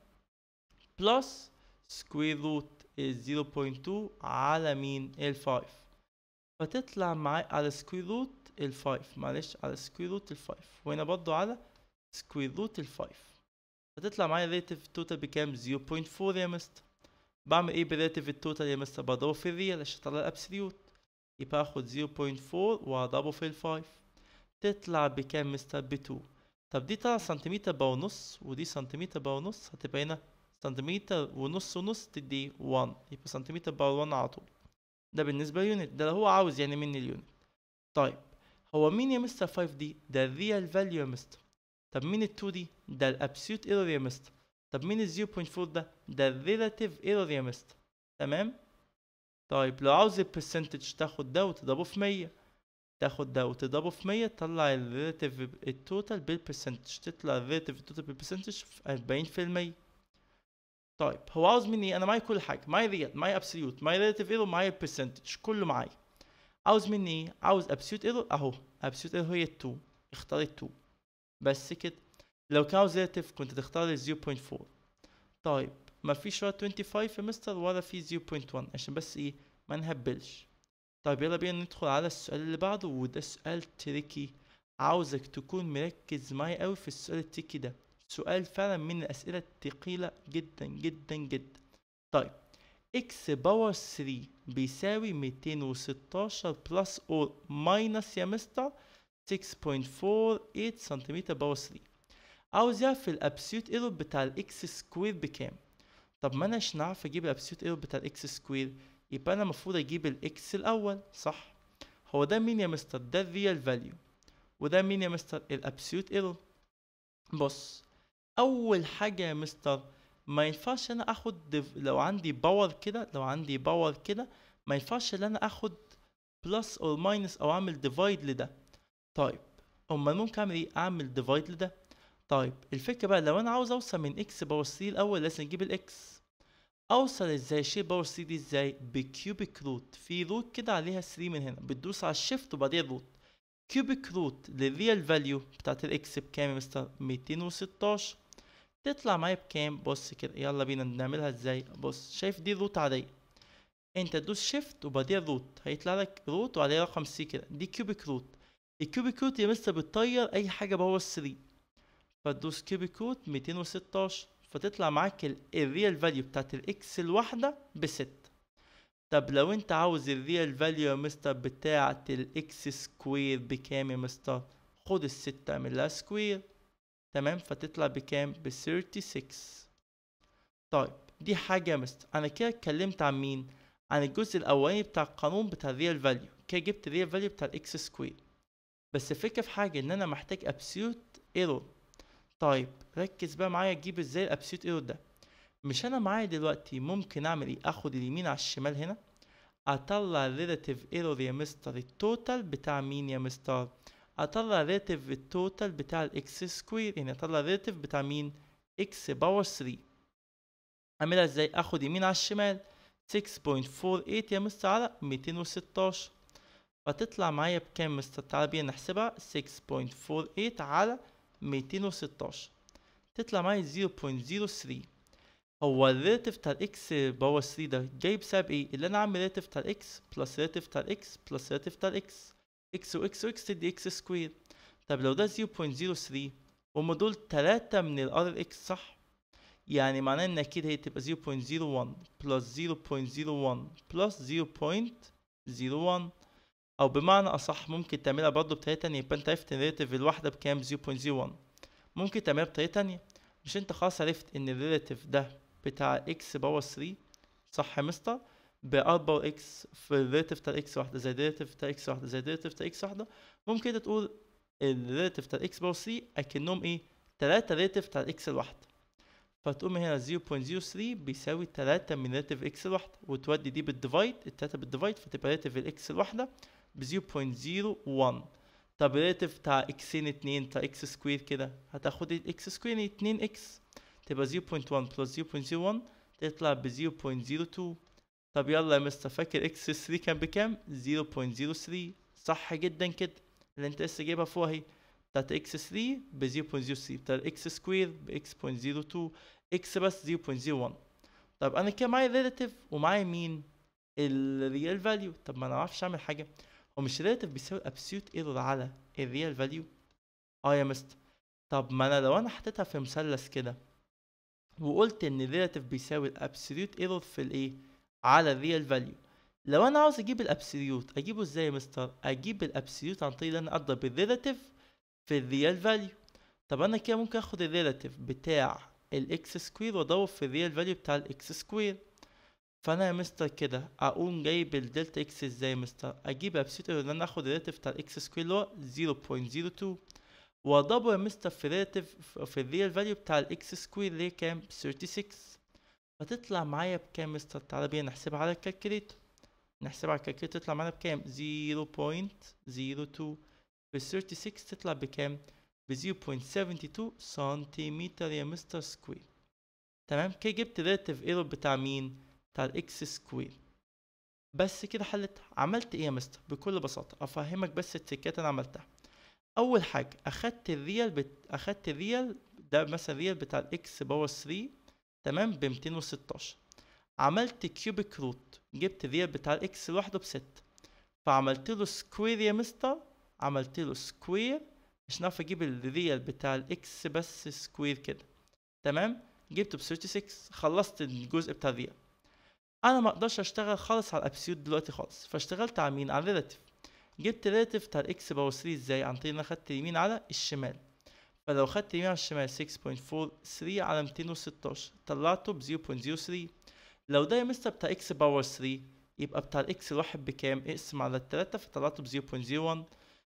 بلس سكوير روت 0.2 على مين ال 5 فتطلع معايا على سكوير روت ال 5 معلش على سكوير روت ال 5 وهنا برضه على سكوير روت ال 5 هتطلع معي ريلاتيف توتال بكام 0.4 يا مستر بعمل ايه بريلاتيف التوتال يا مستر بضربه في الريال عشان اطلع الابسوليوت يبقى اخد 0.4 واضربه في ال 5 تطلع بكام مستر ب2 طب دي طلع سنتيمتر بقى ونص ودي سنتيمتر بقى ونص هتبقى هنا سنتيمتر ونص ونص تدي 1 يبقى سنتيمتر بقى 1 على طول ده بالنسبه لليونت ده هو عاوز يعني مني اليونت طيب هو مين يا مستر 5 دي ده الريال فاليو يا مستر طب مين ال2 دي ده absolute error يا مستر طب مين ال 0.4 ده ده الريلاتيف error يا مستر تمام طيب لو عاوز البرسنتج تاخد ده وتضربه في 100 تاخد ده وتضربه في 100 تطلع الريلاتيف التوتال بالبرسنتج تطلع الريلاتيف التوتال بالبرسنتج في 40% طيب هو عاوز مني ايه انا معايا كل حاجه معايا ريال معايا ابسوليوت معايا ريلاتيف ايرور معايا برسنتج كله معايا عاوز مني ايه عاوز ابسوليوت ايرور اهو ابسوليوت ايرور هي ال2 اختار ال2 بس سكت لو كان زيتف كنت تختار 0.4 طيب ما فيش ورا 25 يا مستر ولا في 0.1 عشان بس ايه ما نهبلش طيب يلا بينا ندخل على السؤال اللي بعده وده سؤال تريكي عاوزك تكون مركز معايا قوي في السؤال التريكي ده سؤال فعلا من الاسئله الثقيله جدا جدا جدا طيب اكس باور 3 بيساوي 216 بلس اور ماينس يا مستر 6.48 سنتيمتر باور 3 عاوز يعرف الابسيوت ايرور بتاع الاكس سكوير بكام طب ما انا عشان اعرف اجيب الابسيوت ايرور بتاع الاكس سكوير يبقى انا المفروض اجيب الاكس الاول صح هو ده مين يا مستر ده الريال فاليو وده مين يا مستر الابسيوت ايرور بص اول حاجه يا مستر ما ينفعش انا اخد لو عندي باور كده لو عندي باور كده ما ينفعش ان انا اخد بلس اور ماينس او اعمل ديفايد لده طيب امال ممكن اعمل ايه اعمل ديفايد لده طيب الفكره بقى لو انا عاوز اوصل من اكس باور سي الاول لازم اجيب الاكس اوصل ازاي الشير باور سي دي ازاي بكيوبيك روت في روت كده عليها 3 من هنا بتدوس على الشيفت وبعدين الروت كيوبيك روت للريال فاليو بتاعت الاكس بكام يا مستر 216 تطلع معايا بكام بص كده يلا بينا نعملها ازاي بص شايف دي روت عاديه انت تدوس شيفت وبعدين روت هيطلع لك روت وعليه رقم سي كده دي كيوبيك روت الكيوبيكوت يا مستر بتطير اي حاجه باور 3 فتدوس كيوبيكوت 216 فتطلع معاك الريال فاليو بتاعت الاكس الواحده بستة طب لو انت عاوز الريال فاليو يا مستر بتاعت الاكس سكوير بكام يا مستر خد الستة 6 اعملها سكوير تمام فتطلع بكام ب 36 طيب دي حاجة يا مستر انا كده اتكلمت عن مين عن الجزء الاولاني بتاع القانون بتاع الريال فاليو كده جبت الريال فاليو بتاع الاكس سكوير بس الفكره في حاجه ان انا محتاج ابسيوت ايرور طيب ركز بقى معايا تجيب ازاي الابسيوت ايرور ده مش انا معايا دلوقتي ممكن اعمل ايه اخد اليمين على الشمال هنا اطلع الريلاتيف ايرور يا مستر التوتال بتاع مين يا مستر اطلع الريلاتيف التوتال بتاع الاكس سكوير يعني اطلع الريلاتيف بتاع مين اكس باور 3 اعملها ازاي اخد يمين على الشمال 6.48 يا مستر على 216 فتطلع معايا بكام مستر تعالى بينا نحسبها 6.48 على 216 تطلع معايا 0.03 هو الريلاتيف بتاع x باور 3 ده جاي بسبب ايه اللي انا عامل ريلاتيف بتاع الاكس بلس ريلاتيف بتاع الاكس بلس ريلاتيف بتاع و x و x تدي x سكوير طب لو ده 0.03 هما دول 3 من الار اكس صح يعني معناه ان اكيد هي تبقى 0.01 plus 0.01 plus 0.01 او بمعنى اصح ممكن تعملها برضه بطريقه تانية يبقى انت عرفت الريلاتيف الواحده بكام 0.01 ممكن تعملها بطريقه تانية مش انت خلاص عرفت ان الريلاتيف ده بتاع اكس باور 3 صح يا مستر ب 4 اكس في الريلاتيف بتاع اكس واحده زائد الريلاتيف بتاع اكس واحده زائد الريلاتيف بتاع اكس واحده ممكن انت تقول الريلاتيف بتاع الاكس باور 3 اكنهم ايه 3 ريلاتيف بتاع الاكس الواحده فتقوم هنا 0.03 بيساوي 3 من ريلاتيف اكس الواحده وتودي دي بالديفايد التلاته بالديفايد فتبقى ريلاتيف الاكس الواحده ب 0.01 طب الريتف بتاع اكسين 2 بتاع اكس سكوير كده هتاخد الاكس سكوير 2 اكس تبقى 0.1 بلس 0.01 تطلع ب 0.02 طب يلا يا مستر فاكر اكس 3 كان بكام 0.03 صح جدا كده اللي انت لسه جايبها فوق اهي بتاعت اكس 3 ب 0.03 بتاعت اكس سكوير ب اكس 0.02 اكس بس 0.01 طب انا كده معايا ريلاتيف ومعايا مين الريال فاليو طب ما انا ما اعرفش اعمل حاجه هو مش ريلاتيف بيساوي ابسولوت ايرور على الريال فاليو اه يا مستر طب ما انا لو انا حطيتها في مثلث كده وقلت ان الريلاتيف بيساوي الابسولوت ايرور في الايه على الريال فاليو لو انا عاوز اجيب الابسولوت اجيبه ازاي يا مستر اجيب الابسولوت عن طريق ان انا اضرب الريلاتيف في الريال فاليو طب انا كده ممكن اخد الريلاتيف بتاع الاكس سكوير واضرب في الريال فاليو بتاع الاكس سكوير فانا يا مستر كده اقوم جايب الدلتا اكس ازاي يا مستر اجيب ابسيتور ان انا اخد الريلاتيف بتاع الاكس سكوير اللي هو 0.02 واضربه يا مستر في الريلاتيف في الريال فاليو بتاع الاكس سكوير اللي هي كام 36 فتطلع معايا بكام مستر تعالى بينا نحسبها على الكالكليتر نحسبها على الكالكليتر تطلع معانا بكام 0.02 في 36 تطلع بكام ب 0.72 سنتيمتر يا مستر سكوير تمام كده جبت الريليتيف ايرور بتاع مين بتاع الاكس سكوير بس كده حلت عملت ايه يا مستر بكل بساطه افهمك بس التكات انا عملتها اول حاجه اخدت الريال بت... اخدت الريال ده مثلا الريال بتاع الاكس باور 3 تمام ب 216 عملت كيوبيك روت جبت الريال بتاع الاكس لوحده بستة فعملت له سكوير يا مستر عملت له سكوير مش نعرف اجيب الريال بتاع الاكس بس سكوير كده تمام جبته ب 36 خلصت الجزء بتاع الريال انا ما اقدرش اشتغل خالص على الابسيود دلوقتي خالص فاشتغلت على مين على الريلاتيف جبت الريلاتيف بتاع الاكس باور 3 ازاي عن طريق ان انا خدت اليمين على الشمال فلو خدت اليمين على الشمال 6.43 على 216 طلعته ب 0.03 لو ده يا مستر بتاع اكس باور 3 يبقى بتاع الاكس الواحد بكام اقسم على التلاتة فطلعته ب 0.01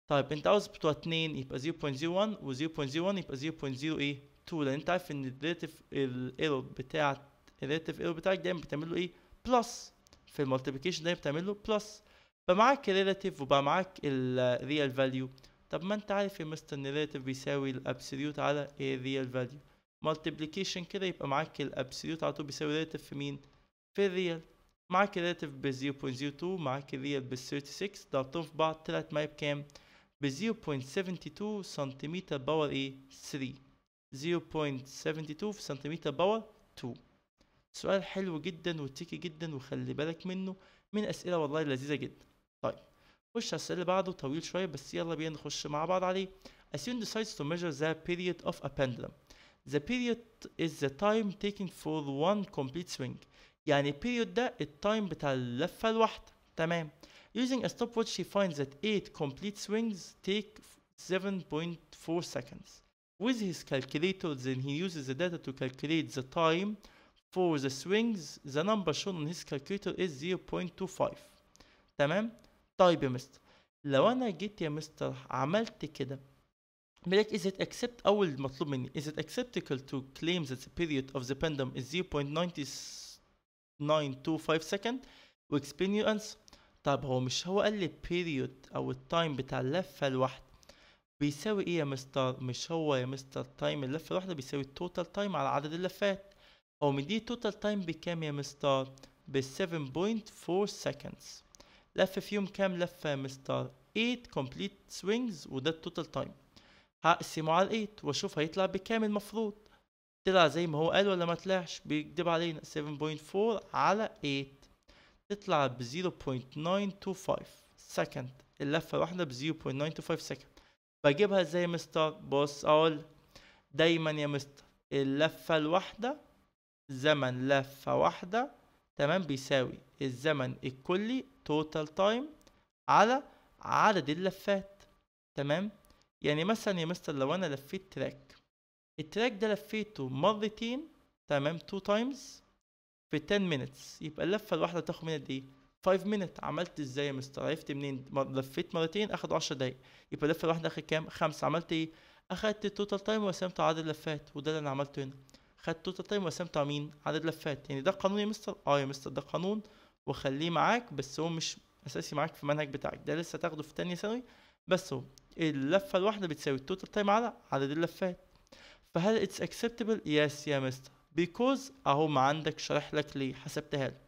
طيب انت عاوز بتوع 2 يبقى 0.01 و 0.01 يبقى 0.0 ايه 2 لان انت عارف ان الريلاتيف الايرور بتاعت الريلاتيف ايرور بتاعك دايما بتعمل له ايه بلس في المالتيبيكيشن ده بتعمله بلس بقى معاك الريلاتيف وبقى معاك الريال فاليو طب ما انت عارف يا مستر ان الريلاتيف بيساوي الابسوليوت على الريال فاليو مالتيبليكيشن كده يبقى معاك الابسوليوت على طول بيساوي الريلاتيف في مين في الريال معاك الريلاتيف ب 0.02 معاك الريال ب 36 ضربتهم في بعض طلعت معايا بكام ب 0.72 سنتيمتر باور ايه 3 0.72 في سنتيمتر باور 2 سؤال حلو جدا وتيكي جدا وخلي بالك منه من اسئله والله لذيذه جدا طيب خش على السؤال اللي بعده طويل شويه بس يلا بينا نخش مع بعض عليه assume the size to measure the period of a pendulum the period is the time taken for one complete swing يعني period ده التايم بتاع اللفه الواحده تمام using a stopwatch she finds that 8 complete swings take 7.4 seconds with his calculator then he uses the data to calculate the time for the swings the number shown on his calculator is 0.25 تمام طيب يا مستر لو انا جيت يا مستر عملت كده بيقول is it accept اول مطلوب مني is it acceptable to claim that the period of the pendulum is 0.9925 second و explain your answer طب هو مش هو قال لي period او التايم بتاع اللفه الواحده بيساوي ايه يا مستر مش هو يا مستر تايم اللفه الواحده بيساوي التوتال تايم على عدد اللفات او ومديه توتال تايم بكام يا مستر ب 7.4 seconds لف في يوم كام لفة يا مستر 8 complete swings وده التوتال تايم هقسمه على 8 واشوف هيطلع بكام المفروض طلع زي ما هو قال ولا ما طلعش بيكدب علينا 7.4 على 8 تطلع ب 0.925 سكند اللفة الواحدة ب 0.925 سكند بجيبها ازاي يا مستر بص اقول دايما يا مستر اللفة الواحدة زمن لفة واحدة تمام بيساوي الزمن الكلي total time على عدد اللفات تمام يعني مثلا يا مستر لو انا لفيت تراك التراك ده لفيته مرتين تمام two times في 10 minutes يبقى اللفة الواحدة تاخد مني قد ايه؟ 5 minutes عملت ازاي يا مستر؟ عرفت منين؟ لفيت مرتين اخد 10 دقايق يبقى اللفة الواحدة اخد كام؟ 5 عملت ايه؟ اخدت التوتال تايم وقسمته على عدد اللفات وده اللي انا عملته هنا خد توتال تايم وقسمته على مين عدد لفات يعني ده قانون يا مستر اه يا مستر ده قانون وخليه معاك بس هو مش اساسي معاك في المنهج بتاعك ده لسه تاخده في تانية ثانوي بس هو اللفه الواحده بتساوي التوتال تايم على عدد اللفات فهل اتس اكسبتبل يس يا مستر بيكوز اهو ما عندك شرح لك ليه حسبتها لك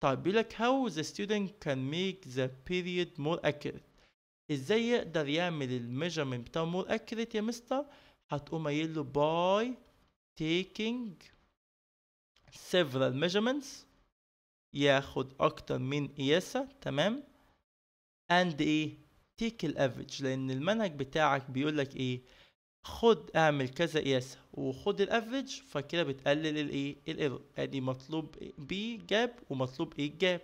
طيب بيقول لك how the student can make the period more accurate ازاي يقدر يعمل الميجرمنت بتاعه more accurate يا مستر هتقوم قايل له باي taking several measurements ياخد اكتر من قياسه تمام and ايه take average لان المنهج بتاعك بيقول لك ايه خد اعمل كذا قياسه وخد الافريج فكده بتقلل الايه الايرور ادي يعني مطلوب بي جاب ومطلوب ايه جاب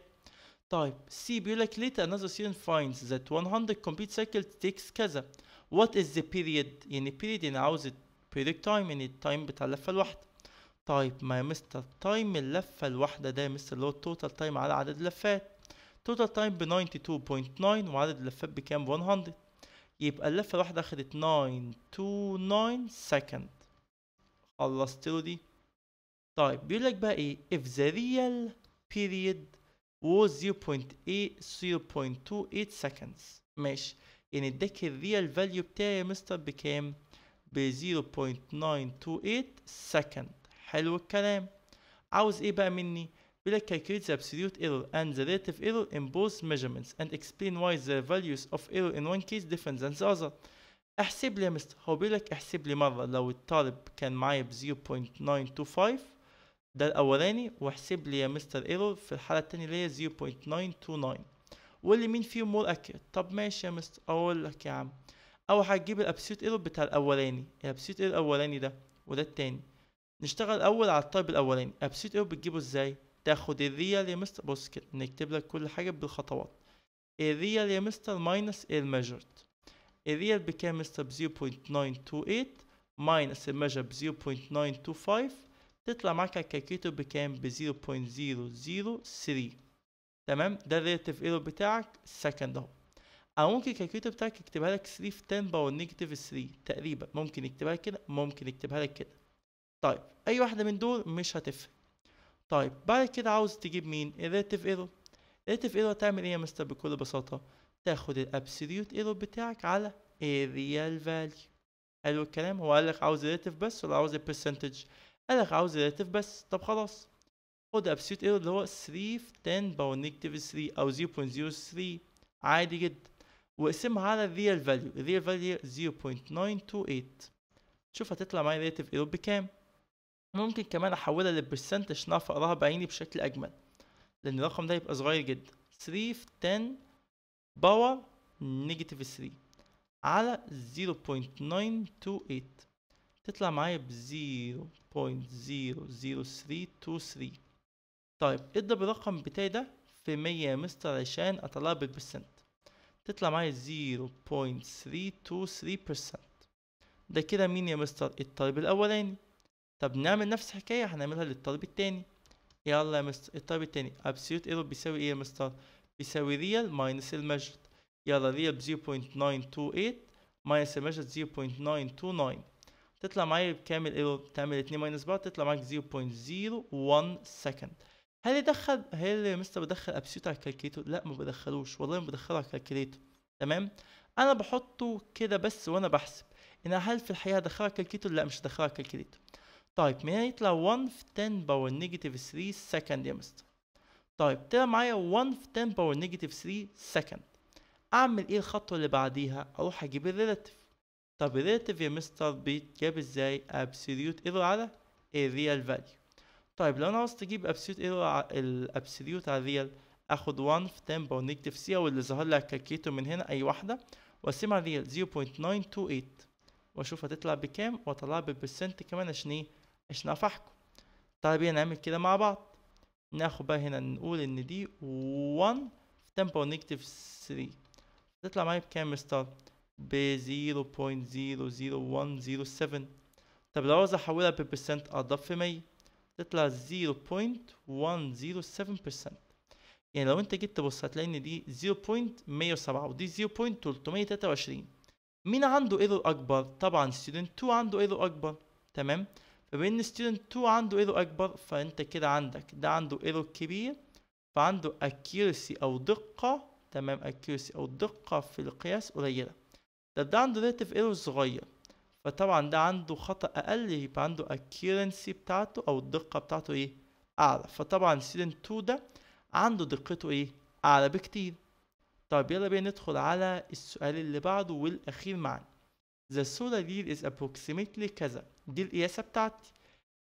طيب سي بيقول لك later another student finds that 100 complete circles takes كذا what is the period يعني period يعني عاوز بريك تايم يعني التايم بتاع اللفه الواحده طيب ما مستر تايم اللفه الواحده ده مستر اللي هو التوتال تايم على عدد اللفات توتال تايم ب 92.9 وعدد اللفات بكام 100 يبقى اللفه الواحده اخدت 929 سكند خلصت له دي طيب بيقول لك بقى ايه if the real period was 0.8 0.28 seconds ماشي يعني اداك الريال فاليو بتاعي يا مستر بكام ب 0.928 سكند حلو الكلام عاوز ايه بقى مني بيقول لك calculate the absolute error and the relative error in both measurements and explain why the values of error in one case different than the other احسب لي يا مستر هو بيقول لك احسب لي مره لو الطالب كان معايا ب 0.925 ده الاولاني واحسب لي يا مستر ايرور في الحاله الثانيه اللي هي 0.929 واللي مين فيهم مور اكيد طب ماشي يا مستر اقول لك يا عم او هتجيب الابسيوت ايرور بتاع الاولاني الابسيوت ايرور الاولاني ده وده التاني نشتغل اول على الطيب الاولاني الابسيوت ايرور بتجيبه ازاي تاخد الريال يا مستر بص كده نكتب لك كل حاجه بالخطوات الريال يا مستر ماينس ميجرد الريال بكام مستر ب 0.928 ماينس الميجر ب 0.925 تطلع معاك على الكالكوليتر بكام ب 0.003 تمام ده الريلاتيف ايرور بتاعك السكند اهو او ممكن الكالكوليتر بتاعك يكتبها لك 3 في 10 باور نيجاتيف 3 تقريبا ممكن يكتبها لك كده ممكن يكتبها لك كده طيب اي واحده من دول مش هتفرق طيب بعد كده عاوز تجيب مين الريتيف ايرور الريتيف ايرور هتعمل ايه يا مستر بكل بساطه تاخد الابسوليوت ايرور بتاعك على الريال فاليو حلو الكلام هو قال لك عاوز الريتيف بس ولا عاوز البرسنتج قال لك عاوز الريتيف بس طب خلاص خد ابسوليوت ايرور اللي هو 3 في 10 باور نيجاتيف 3 او 0.03 عادي جدا واقسمها على value فاليو real value 0.928 شوف هتطلع معايا ريتف ايرور بكام ممكن كمان احولها للبرسنتج ان اعرف اقراها بعيني بشكل اجمل لان الرقم ده يبقى صغير جدا 3 في 10 باور نيجاتيف 3 على 0.928 تطلع معايا ب 0.00323 طيب اضرب الرقم بتاعي ده في 100 يا مستر عشان اطلع بالبرسنت تطلع معايا 0.323% ده كده مين يا مستر الطالب الاولاني طب نعمل نفس الحكايه هنعملها للطالب التاني يلا يا مستر الطالب التاني ابسولوت ايرور بيساوي ايه يا مستر بيساوي ريال ماينس المجد يلا ريال ب 0.928 ماينس المجد 0.929 تطلع معايا بكامل ايرور تعمل 2 ماينس بعض تطلع معاك 0.01 سكند هل يدخل هل مستر بدخل ابسيوت على الكالكليتور لا ما بدخلوش والله ما بدخله على الكالكليتور تمام انا بحطه كده بس وانا بحسب ان هل في الحقيقه هدخلها على الكالكليتور لا مش هدخلها على الكالكليتور طيب من هنا يطلع 1 في 10 باور نيجاتيف 3 سكند يا مستر طيب طلع معايا 1 في 10 باور نيجاتيف 3 سكند اعمل ايه الخطوه اللي بعديها اروح اجيب الريلاتيف طب الريلاتيف يا مستر بيتجاب ازاي ابسوليوت ايرور على الريال فاليو طيب لو انا عاوز اجيب ابسوليوت ايرور الابسوليوت على الريال اخد 1 في 10 باور نيجاتيف سي او اللي ظهر لك كالكيتو من هنا اي واحده واقسمها على الريال 0.928 واشوف هتطلع بكام واطلع بالبرسنت كمان عشان ايه عشان افحكم طيب ايه نعمل كده مع بعض ناخد بقى هنا نقول ان دي 1 في 10 باور نيجاتيف 3 تطلع معايا بكام مستر ب 0.00107 طب لو عاوز احولها بالبرسنت اضاف في 100 تطلع 0.107% يعني لو انت جيت تبص هتلاقي ان دي 0.107 ودي 0.323 مين عنده ايرور اكبر طبعا ستودنت 2 عنده ايرور اكبر تمام فبين ستودنت 2 عنده ايرور اكبر فانت كده عندك ده عنده ايرور كبير فعنده اكيرسي او دقه تمام اكيرسي او دقه في القياس قليله ده ده عنده ريتف error صغير فطبعا ده عنده خطأ أقل يبقى عنده accuracy بتاعته أو الدقة بتاعته إيه أعلى فطبعا student 2 ده عنده دقته إيه أعلى بكتير طب يلا بينا ندخل على السؤال اللي بعده والأخير معانا The solar year is approximately كذا دي القياسة بتاعتي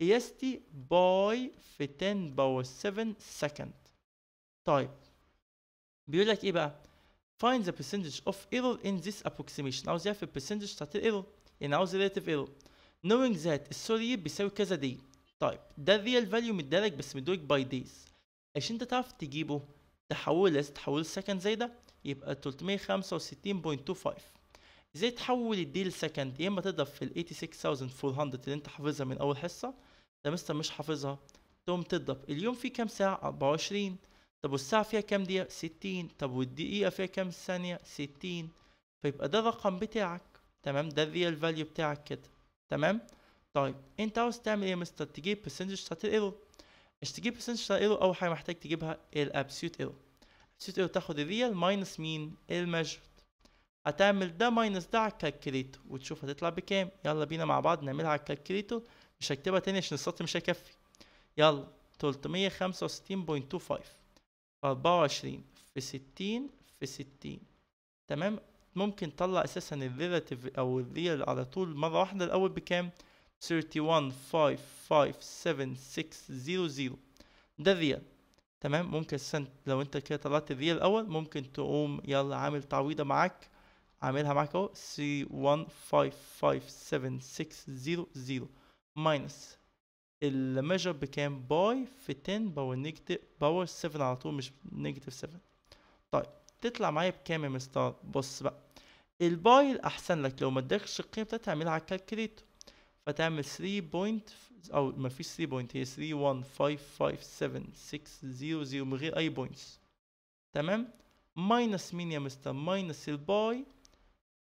قياستي باي في 10 باور 7 second طيب بيقول لك ايه بقى find the percentage of error in this approximation عاوز يعرف ال percentage بتاعت error in عاوز relative error knowing that السوري بيساوي كذا دي طيب ده الريال فاليو مدالك بس مدرج باي ديز عشان انت تعرف تجيبه تحوله لازم تحوله لسكند زي ده يبقى 365.25 ازاي تحول الدي لسكند يا اما تضرب في ال 86400 اللي انت حافظها من اول حصه ده مستر مش حافظها تقوم تضرب اليوم فيه كام ساعه 24 طب والساعه فيها كام دقيقه 60 طب والدقيقه فيها كام ثانيه 60 فيبقى ده الرقم بتاعك تمام ده الريال فاليو بتاعك كده تمام طيب انت عاوز تعمل ايه يا مستر تجيب برسنتج بتاعت الايرو مش تجيب برسنتج بتاعت الايرو اول حاجه محتاج تجيبها الابسيوت ايرو الابسيوت ايرو تاخد الريال ماينس مين الميجر هتعمل ده ماينس ده على الكالكليتور وتشوف هتطلع بكام يلا بينا مع بعض نعملها على الكالكليتور مش هكتبها تاني عشان السطر مش هيكفي يلا 365.25 24 في 60 في 60 تمام ممكن تطلع اساسا الريلاتيف او الريال على طول مره واحده الاول بكام 31557600 ده الريال تمام ممكن اساسا لو انت كده طلعت الريال الاول ممكن تقوم يلا عامل تعويضه معاك عاملها معاك اهو 3155760 ماينس الميجر بكام باي في 10 باور نيجاتيف باور 7 على طول مش نيجاتيف 7 طيب تطلع معايا بكام يا مستر بص بقى البايل احسن لك لو ما ادكش القيمه بتاعتها تعملها على الكالكليتر فتعمل 3 بوينت او ما فيش 3 بوينت هي 3155760 من غير اي بوينتس تمام ماينس مين يا مستر ماينس الباي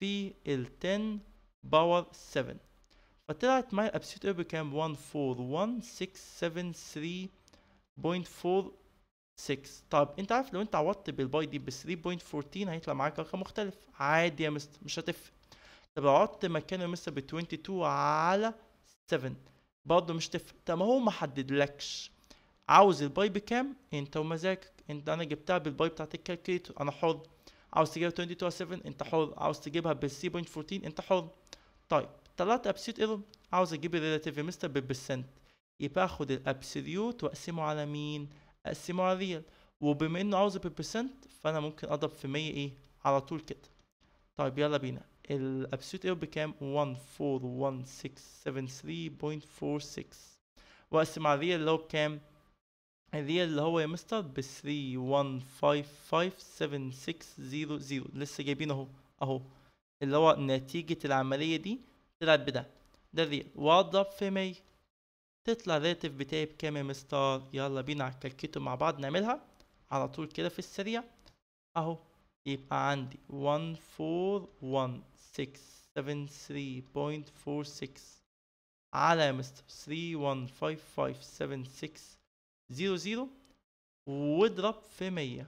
في ال 10 باور 7 فطلعت معايا الابسوليت ايرور بكام 141673.4 6 طب انت عارف لو انت عوضت بالباي دي ب 3.14 هيطلع معاك رقم مختلف عادي يا مستر مش هتفرق طب لو عوضت مكانه يا مستر ب 22 على 7 برضه مش هتفرق طب ما هو ما حددلكش عاوز الباي بكام انت ومزاجك انت انا جبتها بالباي بتاعت الكالكليتور انا حر عاوز تجيبها 22 على 7 انت حر عاوز تجيبها بال 3.14 انت حر طيب طلعت ابسيوت ايرور عاوز اجيب الريلاتيف يا مستر بالبرسنت يبقى اخد الابسوليوت واقسمه على مين اقسمه على ريال وبما انه عاوز بالبرسنت فانا ممكن اضرب في 100 ايه على طول كده طيب يلا بينا الابسوت ايرور بكام 141673.46 واقسم على ريال اللي هو بكام الريال اللي هو يا مستر ب 31557600 لسه جايبين اهو اهو اللي هو نتيجة العملية دي طلعت بده ده الريال واضرب في 100 تطلع الريلاتيف بتاعي بكام مستر يلا بينا على الكالكيتو مع بعض نعملها على طول كده في السريع اهو يبقى عندي 141673.46 على يا مستر 31557600 واضرب في 100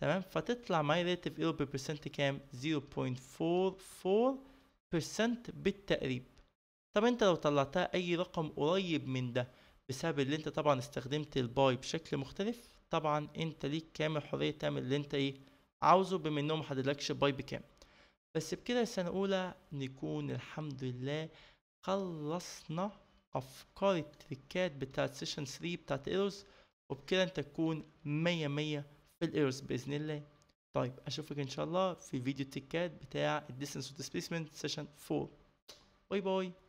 تمام فتطلع معايا راتب ايه بالبرسنت كام 0.44% بالتقريب طب انت لو طلعتها اي رقم قريب من ده بسبب اللي انت طبعا استخدمت الباي بشكل مختلف طبعا انت ليك كامل حرية تعمل اللي انت ايه عاوزه بما انهم محددلكش باي بكام بس بكده السنة الاولى نكون الحمد لله خلصنا افكار التريكات بتاعت سيشن 3 بتاعت ايروز وبكده انت تكون مية مية في الايروز باذن الله طيب اشوفك ان شاء الله في فيديو التكات بتاع الديستنس والديسبيسمنت سيشن 4 باي باي